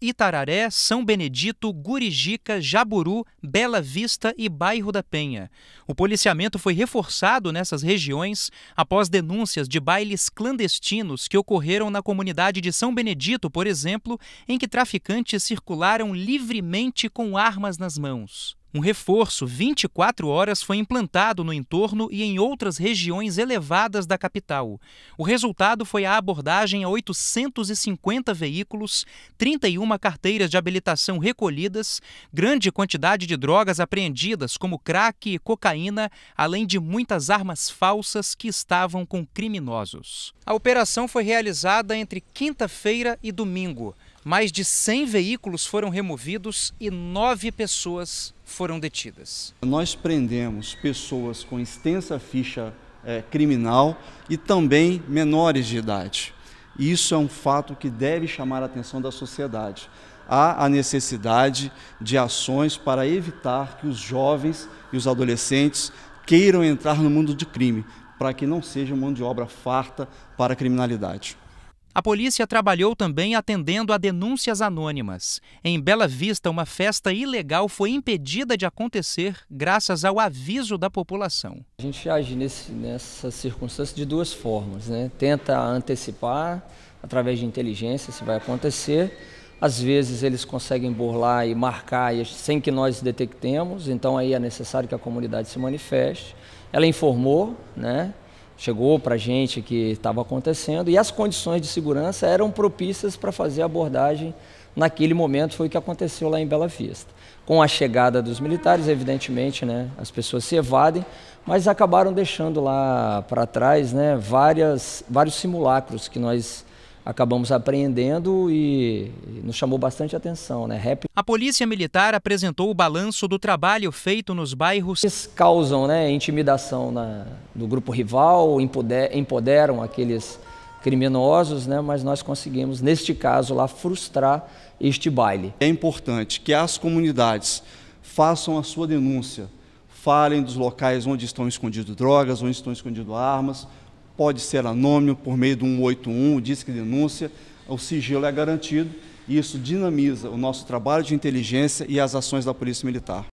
Itararé, São Benedito, Gurijica, Jaburu, Bela Vista e Bairro da Penha. O policiamento foi reforçado nessas regiões após denúncias de bailes clandestinos que ocorreram na comunidade de São Benedito, por exemplo, em que traficantes circularam livremente com armas nas mãos. Um reforço 24 horas foi implantado no entorno e em outras regiões elevadas da capital. O resultado foi a abordagem a 850 veículos, 31 carteiras de habilitação recolhidas, grande quantidade de drogas apreendidas, como crack e cocaína, além de muitas armas falsas que estavam com criminosos. A operação foi realizada entre quinta-feira e domingo. Mais de 100 veículos foram removidos e nove pessoas foram detidas. Nós prendemos pessoas com extensa ficha é, criminal e também menores de idade. Isso é um fato que deve chamar a atenção da sociedade. Há a necessidade de ações para evitar que os jovens e os adolescentes queiram entrar no mundo de crime, para que não seja mão de obra farta para a criminalidade. A polícia trabalhou também atendendo a denúncias anônimas. Em Bela Vista, uma festa ilegal foi impedida de acontecer graças ao aviso da população. A gente age nesse, nessa circunstância de duas formas, né? Tenta antecipar através de inteligência se vai acontecer. Às vezes eles conseguem burlar e marcar sem que nós detectemos, então aí é necessário que a comunidade se manifeste. Ela informou, né? chegou para a gente que estava acontecendo e as condições de segurança eram propícias para fazer a abordagem naquele momento foi o que aconteceu lá em Bela Vista. Com a chegada dos militares, evidentemente, né, as pessoas se evadem, mas acabaram deixando lá para trás né, várias, vários simulacros que nós acabamos apreendendo e nos chamou bastante atenção. Né? Rap... A Polícia Militar apresentou o balanço do trabalho feito nos bairros. Eles causam né, intimidação na, do grupo rival, empoderam aqueles criminosos, né, mas nós conseguimos, neste caso lá, frustrar este baile. É importante que as comunidades façam a sua denúncia, falem dos locais onde estão escondidas drogas, onde estão escondidas armas, pode ser anônimo por meio do 181, que denúncia, o sigilo é garantido e isso dinamiza o nosso trabalho de inteligência e as ações da Polícia Militar.